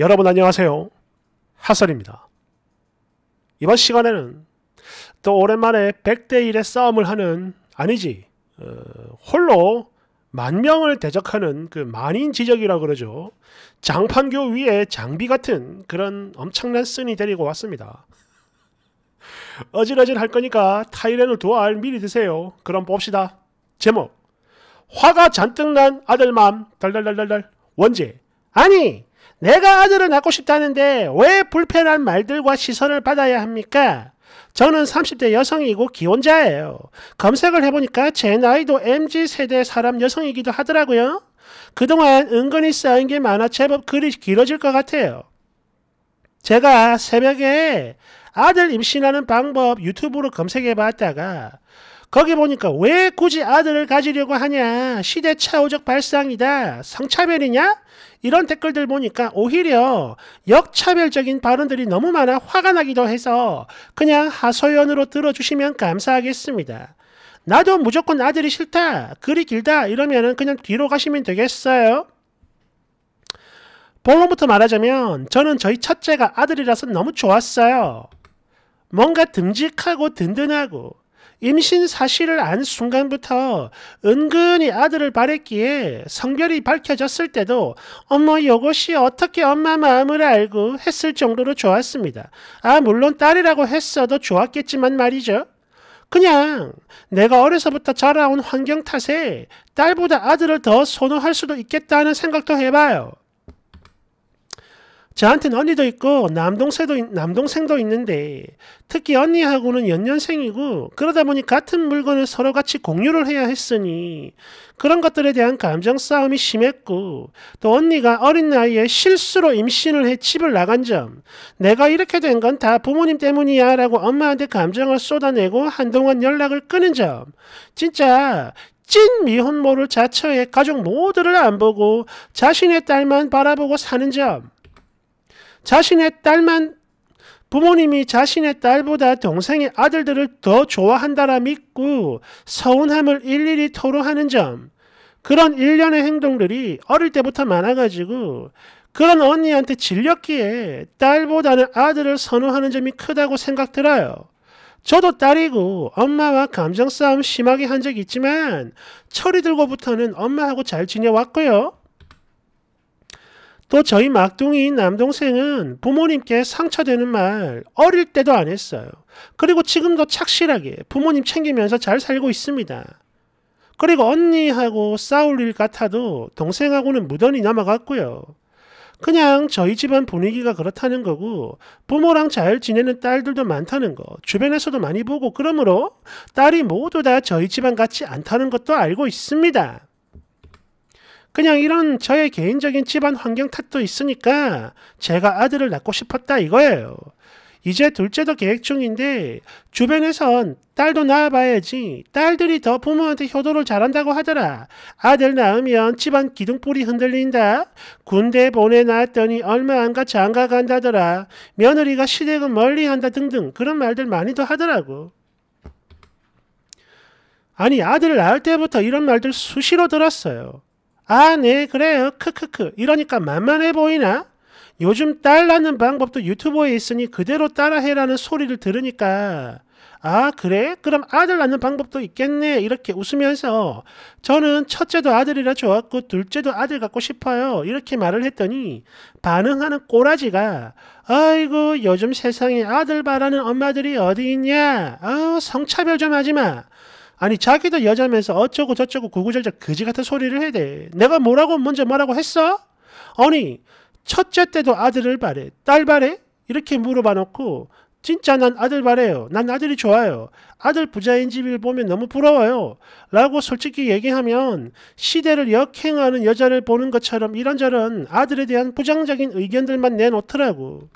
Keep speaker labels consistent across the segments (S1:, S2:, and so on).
S1: 여러분 안녕하세요. 하설입니다. 이번 시간에는 또 오랜만에 100대 1의 싸움을 하는 아니지 어, 홀로 만 명을 대적하는 그 만인 지적이라 그러죠. 장판교 위에 장비 같은 그런 엄청난 쓴이 데리고 왔습니다. 어질어질 할 거니까 타이레놀 두알 미리 드세요. 그럼 봅시다. 제목 화가 잔뜩 난 아들 맘 달달달달달 원제 아니 내가 아들을 낳고 싶다는데 왜 불편한 말들과 시선을 받아야 합니까? 저는 30대 여성이고 기혼자예요. 검색을 해보니까 제 나이도 MZ 세대 사람 여성이기도 하더라고요. 그동안 은근히 쌓인 게 많아 제법 글이 길어질 것 같아요. 제가 새벽에 아들 임신하는 방법 유튜브로 검색해 봤다가 거기 보니까 왜 굳이 아들을 가지려고 하냐? 시대차오적 발상이다. 성차별이냐? 이런 댓글들 보니까 오히려 역차별적인 발언들이 너무 많아 화가 나기도 해서 그냥 하소연으로 들어주시면 감사하겠습니다. 나도 무조건 아들이 싫다. 글이 길다. 이러면 그냥 뒤로 가시면 되겠어요. 본론부터 말하자면 저는 저희 첫째가 아들이라서 너무 좋았어요. 뭔가 듬직하고 든든하고 임신 사실을 안 순간부터 은근히 아들을 바랬기에 성별이 밝혀졌을 때도 어머 이것이 어떻게 엄마 마음을 알고 했을 정도로 좋았습니다. 아 물론 딸이라고 했어도 좋았겠지만 말이죠. 그냥 내가 어려서부터 자라온 환경 탓에 딸보다 아들을 더 선호할 수도 있겠다는 생각도 해봐요. 저한테는 언니도 있고 남동생도 남동생도 있는데 특히 언니하고는 연년생이고 그러다 보니 같은 물건을 서로 같이 공유를 해야 했으니 그런 것들에 대한 감정 싸움이 심했고 또 언니가 어린 나이에 실수로 임신을 해 집을 나간 점 내가 이렇게 된 건 다 부모님 때문이야라고 엄마한테 감정을 쏟아내고 한동안 연락을 끊은 점 진짜 찐 미혼모를 자처해 가족 모두를 안 보고 자신의 딸만 바라보고 사는 점 자신의 딸만 부모님이 자신의 딸보다 동생의 아들들을 더 좋아한다라 믿고 서운함을 일일이 토로하는 점 그런 일련의 행동들이 어릴 때부터 많아가지고 그런 언니한테 질렸기에 딸보다는 아들을 선호하는 점이 크다고 생각들어요. 저도 딸이고 엄마와 감정 싸움 심하게 한 적 있지만 철이 들고부터는 엄마하고 잘 지내왔고요. 또 저희 막둥이인 남동생은 부모님께 상처되는 말 어릴 때도 안 했어요. 그리고 지금도 착실하게 부모님 챙기면서 잘 살고 있습니다. 그리고 언니하고 싸울 일 같아도 동생하고는 무던히 넘어갔고요. 그냥 저희 집안 분위기가 그렇다는 거고 부모랑 잘 지내는 딸들도 많다는 거 주변에서도 많이 보고 그러므로 딸이 모두 다 저희 집안 같지 않다는 것도 알고 있습니다. 그냥 이런 저의 개인적인 집안 환경 탓도 있으니까 제가 아들을 낳고 싶었다 이거예요. 이제 둘째도 계획 중인데 주변에선 딸도 낳아봐야지 딸들이 더 부모한테 효도를 잘한다고 하더라. 아들 낳으면 집안 기둥뿌리 흔들린다. 군대 보내놨더니 얼마 안가 장가 간다더라. 며느리가 시댁은 멀리한다 등등 그런 말들 많이도 하더라고. 아니 아들 낳을 때부터 이런 말들 수시로 들었어요. 아, 네, 그래요. 크크크. 이러니까 만만해 보이나? 요즘 딸 낳는 방법도 유튜버에 있으니 그대로 따라해라는 소리를 들으니까 아 그래? 그럼 아들 낳는 방법도 있겠네 이렇게 웃으면서 저는 첫째도 아들이라 좋았고 둘째도 아들 갖고 싶어요 이렇게 말을 했더니 반응하는 꼬라지가 아이고 요즘 세상에 아들 바라는 엄마들이 어디 있냐 어, 성차별 좀 하지마 아니 자기도 여자면서 어쩌고 저쩌고 고구절절 그지 같은 소리를 해야 돼. 내가 뭐라고 먼저 말하고 했어? 아니 첫째 때도 아들을 바래, 딸 바래 이렇게 물어봐 놓고 진짜 난 아들 바래요. 난 아들이 좋아요. 아들 부자인 집을 보면 너무 부러워요. 라고 솔직히 얘기하면 시대를 역행하는 여자를 보는 것처럼 이런저런 아들에 대한 부정적인 의견들만 내놓더라고.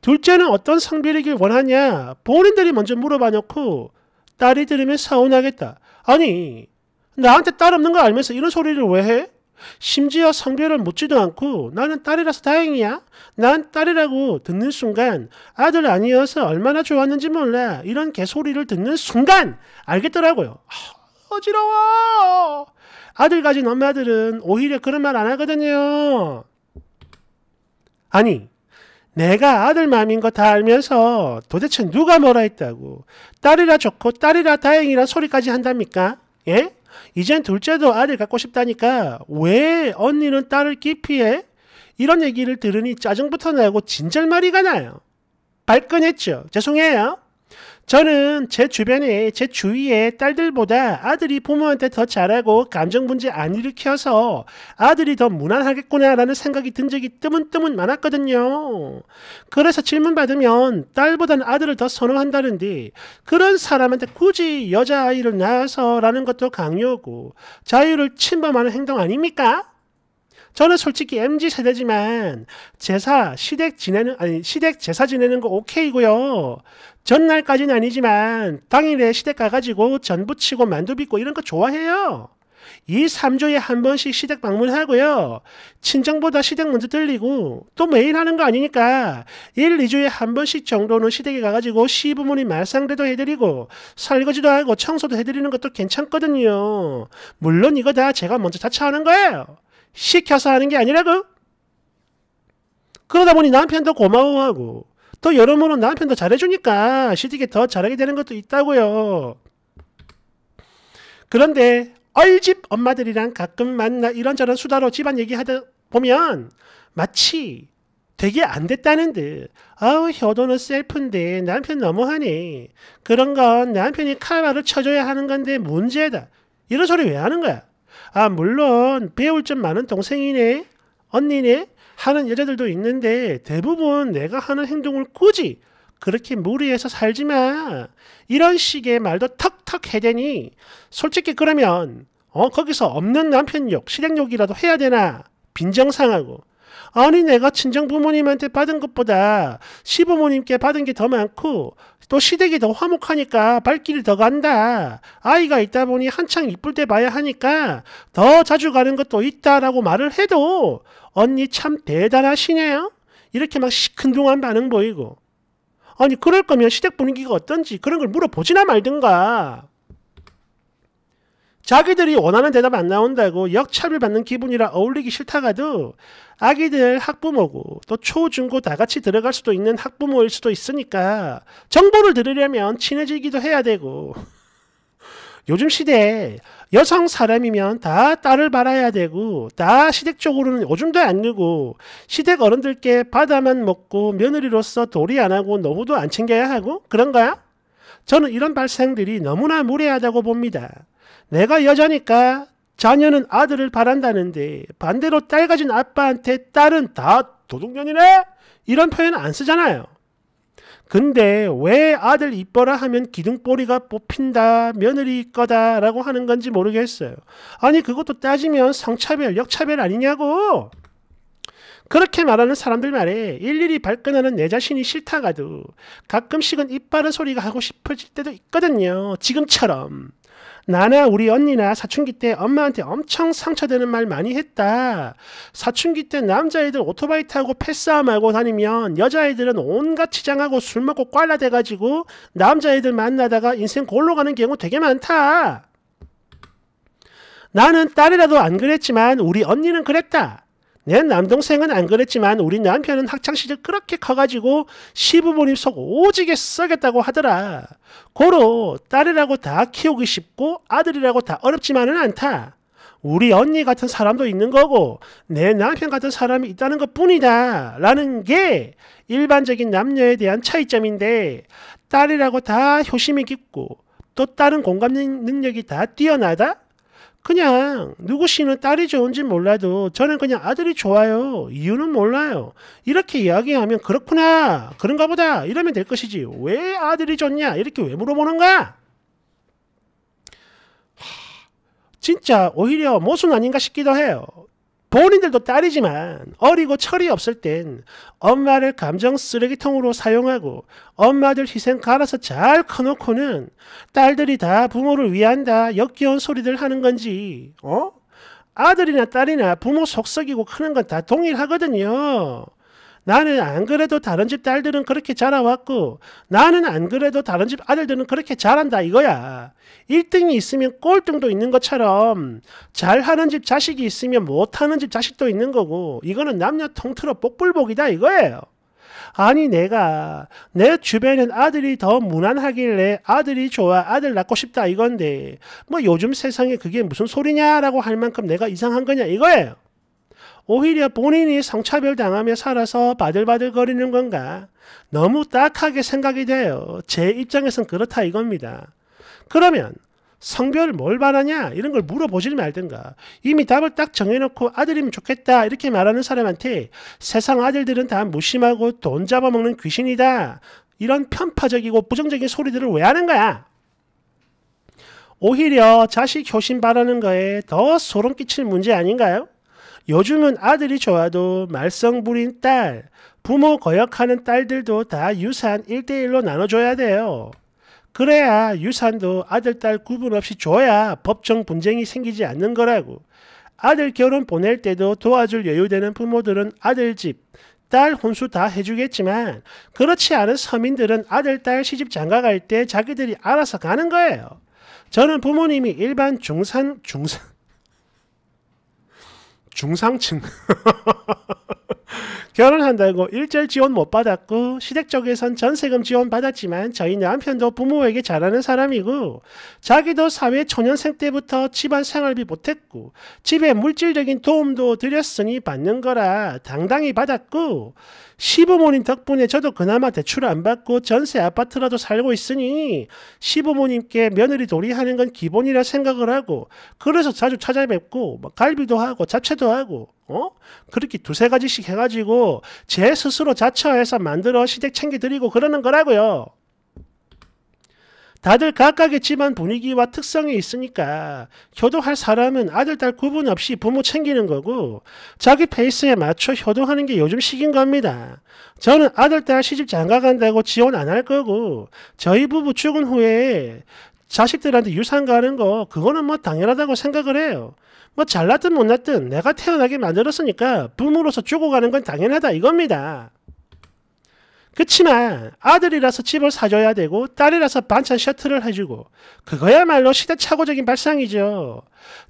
S1: 둘째는 어떤 성비이길 원하냐? 본인들이 먼저 물어봐 놓고 딸이 들으면 서운하겠다. 아니, 나한테 딸 없는 거 알면서 이런 소리를 왜 해? 심지어 성별을 묻지도 않고 나는 딸이라서 다행이야. 난 딸이라고 듣는 순간 아들 아니어서 얼마나 좋았는지 몰라. 이런 개소리를 듣는 순간 알겠더라고요. 어지러워. 아들 가진 엄마들은 오히려 그런 말 안 하거든요. 아니, 내가 아들 맘인 거 다 알면서 도대체 누가 뭐라 했다고 딸이라 좋고 딸이라 다행이라 소리까지 한답니까? 예? 이젠 둘째도 아들 갖고 싶다니까 왜 언니는 딸을 기피해? 이런 얘기를 들으니 짜증부터 나고 진절머리가 나요. 발끈했죠. 죄송해요. 저는 제 주변에 제 주위에 딸들보다 아들이 부모한테 더 잘하고 감정 문제 안 일으켜서 아들이 더 무난하겠구나라는 생각이 든 적이 뜨문뜨문 많았거든요. 그래서 질문 받으면 딸보다는 아들을 더 선호한다는데 그런 사람한테 굳이 여자아이를 낳아서라는 것도 강요고 자유를 침범하는 행동 아닙니까? 저는 솔직히 MZ 세대지만 제사 시댁 지내는 아니 시댁 제사 지내는 거 오케이고요. 전날까지는 아니지만 당일에 시댁 가가지고 전부치고 만두 빚고 이런 거 좋아해요. 2, 3주에 한 번씩 시댁 방문하고요. 친정보다 시댁 먼저 들리고 또 매일 하는 거 아니니까 1, 2주에 한 번씩 정도는 시댁에 가가지고 시부모님 말상대도 해드리고 설거지도 하고 청소도 해드리는 것도 괜찮거든요. 물론 이거 다 제가 먼저 자처하는 거예요. 시켜서 하는 게 아니라고. 그러다 보니 남편도 고마워하고 또 여러모로 남편 도 잘해주니까 시댁게더 잘하게 되는 것도 있다고요. 그런데 얼집 엄마들이랑 가끔 만나 이런저런 수다로 집안 얘기하다 보면 마치 되게 안 됐다는 듯 아우 효도는 셀프인데 남편 너무하네 그런 건 남편이 칼바를 쳐줘야 하는 건데 문제다 이런 소리 왜 하는 거야 아 물론 배울 점 많은 동생이네 언니네 하는 여자들도 있는데 대부분 내가 하는 행동을 꾸지 그렇게 무리해서 살지 마. 이런 식의 말도 턱턱 해대니 솔직히 그러면 어 거기서 없는 남편욕, 실행욕이라도 해야 되나 빈정상하고 아니 내가 친정 부모님한테 받은 것보다 시부모님께 받은 게 더 많고 또 시댁이 더 화목하니까 발길이 더 간다. 아이가 있다 보니 한창 이쁠 때 봐야 하니까 더 자주 가는 것도 있다라고 말을 해도 언니 참 대단하시네요. 이렇게 막 시큰둥한 반응 보이고 아니 그럴 거면 시댁 분위기가 어떤지 그런 걸 물어보지나 말든가. 자기들이 원하는 대답 안 나온다고 역차별 받는 기분이라 어울리기 싫다가도 아기들 학부모고 또 초중고 다 같이 들어갈 수도 있는 학부모일 수도 있으니까 정보를 들으려면 친해지기도 해야 되고 요즘 시대에 여성 사람이면 다 딸을 바라야 되고 다 시댁 쪽으로는 오줌도 안 누고 시댁 어른들께 바다만 먹고 며느리로서 도리 안 하고 노후도 안 챙겨야 하고 그런 거야? 저는 이런 발생들이 너무나 무례하다고 봅니다. 내가 여자니까 자녀는 아들을 바란다는데 반대로 딸 가진 아빠한테 딸은 다 도둑년이네? 이런 표현 안 쓰잖아요. 근데 왜 아들 이뻐라 하면 기둥뿌리가 뽑힌다, 며느리 거다 라고 하는 건지 모르겠어요. 아니 그것도 따지면 성차별, 역차별 아니냐고! 그렇게 말하는 사람들 말에 일일이 발끈하는 내 자신이 싫다가도 가끔씩은 이빨은 소리가 하고 싶어질 때도 있거든요. 지금처럼. 나나 우리 언니나 사춘기 때 엄마한테 엄청 상처되는 말 많이 했다. 사춘기 때 남자애들 오토바이 타고 패싸움하고 다니면 여자애들은 온갖 치장하고 술 먹고 꽐라대가지고 남자애들 만나다가 인생 골로 가는 경우 되게 많다. 나는 딸이라도 안 그랬지만 우리 언니는 그랬다. 내 남동생은 안 그랬지만 우리 남편은 학창시절 그렇게 커가지고 시부모님 속 오지게 썩였다고 하더라. 고로 딸이라고 다 키우기 쉽고 아들이라고 다 어렵지만은 않다. 우리 언니 같은 사람도 있는 거고 내 남편 같은 사람이 있다는 것 뿐이다. 라는 게 일반적인 남녀에 대한 차이점인데 딸이라고 다 효심이 깊고 또 다른 공감 능력이 다 뛰어나다? 그냥 누구 씨는 딸이 좋은지 몰라도 저는 그냥 아들이 좋아요. 이유는 몰라요. 이렇게 이야기하면 그렇구나. 그런가 보다. 이러면 될 것이지. 왜 아들이 좋냐? 이렇게 왜 물어보는 가 진짜 오히려 모순 아닌가 싶기도 해요. 본인들도 딸이지만 어리고 철이 없을 땐 엄마를 감정 쓰레기통으로 사용하고 엄마들 희생 갈아서 잘 커놓고는 딸들이 다 부모를 위한다 역겨운 소리들 하는 건지 어? 아들이나 딸이나 부모 속썩이고 크는 건 다 동일하거든요. 나는 안 그래도 다른 집 딸들은 그렇게 자라왔고 나는 안 그래도 다른 집 아들들은 그렇게 자란다 이거야. 1등이 있으면 꼴등도 있는 것처럼 잘하는 집 자식이 있으면 못하는 집 자식도 있는 거고 이거는 남녀 통틀어 복불복이다 이거예요. 아니 내가 내 주변엔 아들이 더 무난하길래 아들이 좋아 아들 낳고 싶다 이건데 뭐 요즘 세상에 그게 무슨 소리냐라고 할 만큼 내가 이상한 거냐 이거예요. 오히려 본인이 성차별 당하며 살아서 바들바들 거리는 건가? 너무 딱하게 생각이 돼요. 제 입장에선 그렇다 이겁니다. 그러면 성별 뭘 바라냐 이런 걸 물어보질 말든가 이미 답을 딱 정해놓고 아들이면 좋겠다 이렇게 말하는 사람한테 세상 아들들은 다 무심하고 돈 잡아먹는 귀신이다 이런 편파적이고 부정적인 소리들을 왜 하는 거야? 오히려 자식 효심 바라는 거에 더 소름 끼칠 문제 아닌가요? 요즘은 아들이 좋아도 말썽 부린 딸, 부모 거역하는 딸들도 다 유산 1대1로 나눠줘야 돼요. 그래야 유산도 아들, 딸 구분 없이 줘야 법정 분쟁이 생기지 않는 거라고. 아들 결혼 보낼 때도 도와줄 여유되는 부모들은 아들 집, 딸 혼수 다 해주겠지만 그렇지 않은 서민들은 아들, 딸 시집 장가 갈 때 자기들이 알아서 가는 거예요. 저는 부모님이 일반 중산, 중산, 중상층. 결혼한다고 일절 지원 못 받았고 시댁 쪽에선 전세금 지원 받았지만 저희 남편도 부모에게 잘하는 사람이고 자기도 사회 초년생 때부터 집안 생활비 못했고 집에 물질적인 도움도 드렸으니 받는 거라 당당히 받았고 시부모님 덕분에 저도 그나마 대출 안 받고 전세 아파트라도 살고 있으니 시부모님께 며느리 도리하는 건 기본이라 생각을 하고 그래서 자주 찾아뵙고 뭐 갈비도 하고 잡채도 하고 어? 그렇게 두세 가지씩 해가지고 제 스스로 자처해서 만들어 시댁 챙겨드리고 그러는 거라고요. 다들 각각의 집안 분위기와 특성이 있으니까 효도할 사람은 아들, 딸 구분 없이 부모 챙기는 거고 자기 페이스에 맞춰 효도하는 게 요즘 식인 겁니다. 저는 아들, 딸 시집 장가 간다고 지원 안 할 거고 저희 부부 죽은 후에 자식들한테 유산 가는 거 그거는 뭐 당연하다고 생각을 해요. 뭐 잘났든 못났든 내가 태어나게 만들었으니까 부모로서 죽어 가는 건 당연하다 이겁니다. 그치만 아들이라서 집을 사줘야 되고 딸이라서 반찬 셔틀을 해주고 그거야말로 시대착오적인 발상이죠.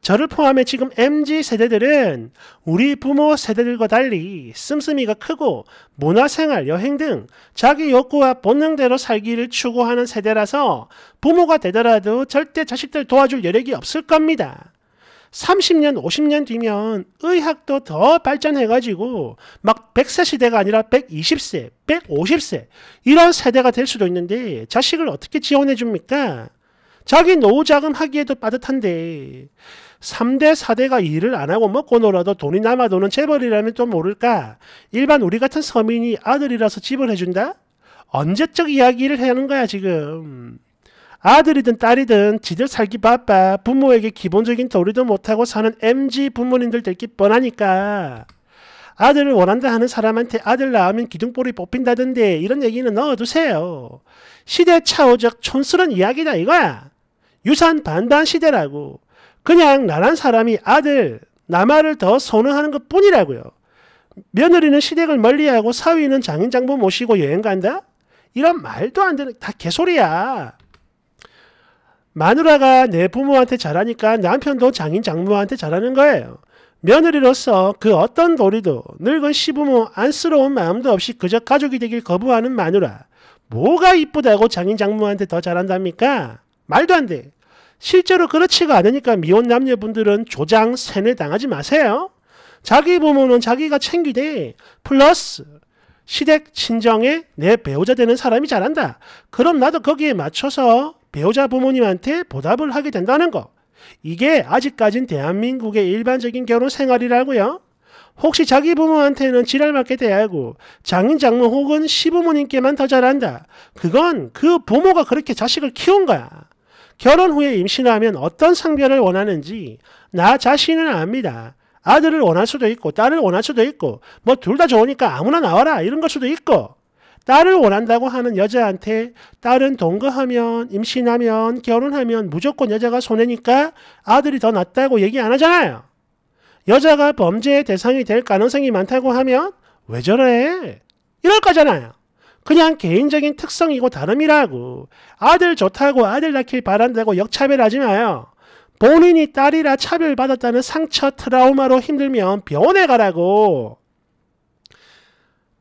S1: 저를 포함해 지금 MZ 세대들은 우리 부모 세대들과 달리 씀씀이가 크고 문화생활, 여행 등 자기 욕구와 본능대로 살기를 추구하는 세대라서 부모가 되더라도 절대 자식들 도와줄 여력이 없을 겁니다. 30년, 50년 뒤면 의학도 더 발전해가지고 막 100세 시대가 아니라 120세, 150세 이런 세대가 될 수도 있는데 자식을 어떻게 지원해 줍니까? 자기 노후자금 하기에도 빠듯한데 3대, 4대가 일을 안 하고 먹고 놀아도 돈이 남아도는 재벌이라면 또 모를까? 일반 우리 같은 서민이 아들이라서 집을 해준다? 언제적 이야기를 해야 하는 거야 지금. 아들이든 딸이든 지들 살기 바빠 부모에게 기본적인 도리도 못하고 사는 MG 부모님들 되기 뻔하니까 아들을 원한다 하는 사람한테 아들 낳으면 기둥볼이 뽑힌다던데 이런 얘기는 넣어두세요. 시대차오적 촌스런 이야기다 이거야. 유산 반반 시대라고. 그냥 나란 사람이 아들, 남아를 더 선호하는 것 뿐이라고요. 며느리는 시댁을 멀리하고 사위는 장인 장부 모시고 여행 간다? 이런 말도 안 되는 다 개소리야. 마누라가 내 부모한테 잘하니까 남편도 장인 장모한테 잘하는 거예요. 며느리로서 그 어떤 도리도 늙은 시부모 안쓰러운 마음도 없이 그저 가족이 되길 거부하는 마누라. 뭐가 이쁘다고 장인 장모한테 더 잘한답니까? 말도 안 돼. 실제로 그렇지가 않으니까 미혼 남녀분들은 조장 세뇌 당하지 마세요. 자기 부모는 자기가 챙기되 플러스 시댁 친정에 내 배우자 되는 사람이 잘한다. 그럼 나도 거기에 맞춰서 배우자 부모님한테 보답을 하게 된다는 거. 이게 아직까진 대한민국의 일반적인 결혼 생활이라고요. 혹시 자기 부모한테는 지랄맞게 대하고 장인 장모 혹은 시부모님께만 더 잘한다. 그건 그 부모가 그렇게 자식을 키운 거야. 결혼 후에 임신하면 어떤 상별을 원하는지 나 자신은 압니다. 아들을 원할 수도 있고 딸을 원할 수도 있고 뭐 둘 다 좋으니까 아무나 나와라 이런 걸 수도 있고 딸을 원한다고 하는 여자한테 딸은 동거하면 임신하면 결혼하면 무조건 여자가 손해니까 아들이 더 낫다고 얘기 안 하잖아요. 여자가 범죄의 대상이 될 가능성이 많다고 하면 왜 저래? 이럴 거잖아요. 그냥 개인적인 특성이고 다름이라고 아들 좋다고 아들 낳길 바란다고 역차별하지 마요. 본인이 딸이라 차별받았다는 상처 트라우마로 힘들면 병원에 가라고.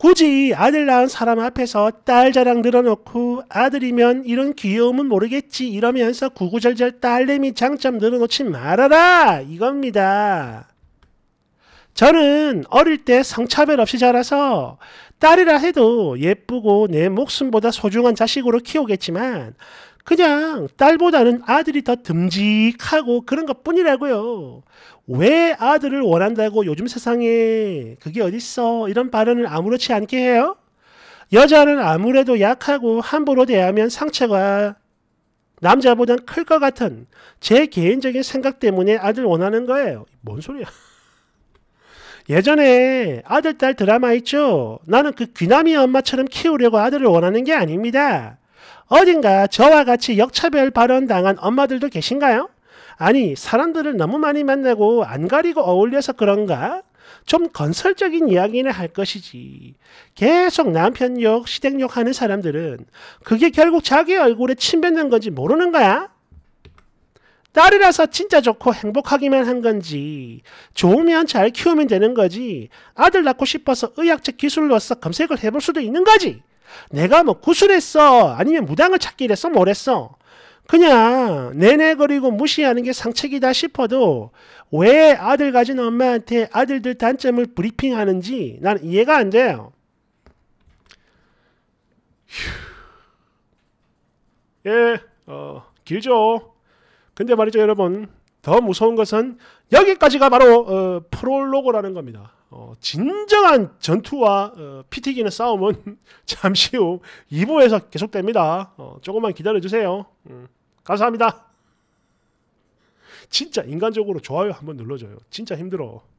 S1: 굳이 아들 낳은 사람 앞에서 딸 자랑 늘어놓고 아들이면 이런 귀여움은 모르겠지 이러면서 구구절절 딸내미 장점 늘어놓지 말아라 이겁니다. 저는 어릴 때 성차별 없이 자라서 딸이라 해도 예쁘고 내 목숨보다 소중한 자식으로 키우겠지만 그냥 딸보다는 아들이 더 듬직하고 그런 것 뿐이라고요. 왜 아들을 원한다고 요즘 세상에 그게 어딨어 이런 발언을 아무렇지 않게 해요? 여자는 아무래도 약하고 함부로 대하면 상처가 남자보단 클 것 같은 제 개인적인 생각 때문에 아들 원하는 거예요. 뭔 소리야. 예전에 아들 딸 드라마 있죠? 나는 그 귀남이 엄마처럼 키우려고 아들을 원하는 게 아닙니다. 어딘가 저와 같이 역차별 발언당한 엄마들도 계신가요? 아니, 사람들을 너무 많이 만나고 안 가리고 어울려서 그런가? 좀 건설적인 이야기는 할 것이지. 계속 남편 욕, 시댁 욕 하는 사람들은 그게 결국 자기 얼굴에 침 뱉는 건지 모르는 거야? 딸이라서 진짜 좋고 행복하기만 한 건지, 좋으면 잘 키우면 되는 거지, 아들 낳고 싶어서 의학적 기술로서 검색을 해볼 수도 있는 거지. 내가 뭐 구술했어. 아니면 무당을 찾기를 했어. 뭘 했어. 그냥 내내거리고 무시하는 게 상책이다 싶어도 왜 아들 가진 엄마한테 아들들 단점을 브리핑하는지 난 이해가 안 돼요. 예, 어, 길죠. 근데 말이죠, 여러분. 더 무서운 것은 여기까지가 바로 어, 프롤로그라는 겁니다. 어, 진정한 전투와 어, 피튀기는 싸움은 잠시 후 2부에서 계속됩니다. 어, 조금만 기다려주세요. 음, 감사합니다. 진짜 인간적으로 좋아요 한번 눌러줘요. 진짜 힘들어.